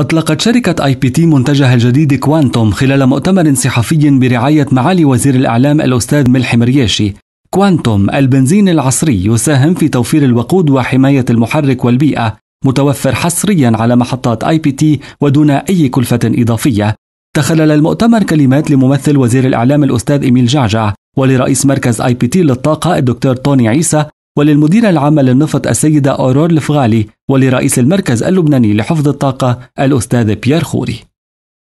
أطلقت شركة آي بي تي منتجها الجديد كوانتوم خلال مؤتمر صحفي برعاية معالي وزير الإعلام الأستاذ ملحي مرياشي كوانتوم البنزين العصري يساهم في توفير الوقود وحماية المحرك والبيئة متوفر حصريا على محطات آي بي تي ودون أي كلفة إضافية تخلل المؤتمر كلمات لممثل وزير الإعلام الأستاذ إميل جعجع ولرئيس مركز آي بي تي للطاقة الدكتور توني عيسى وللمديرة العامة للنفط السيدة أورور الفغالي ولرئيس المركز اللبناني لحفظ الطاقة الأستاذ بيير خوري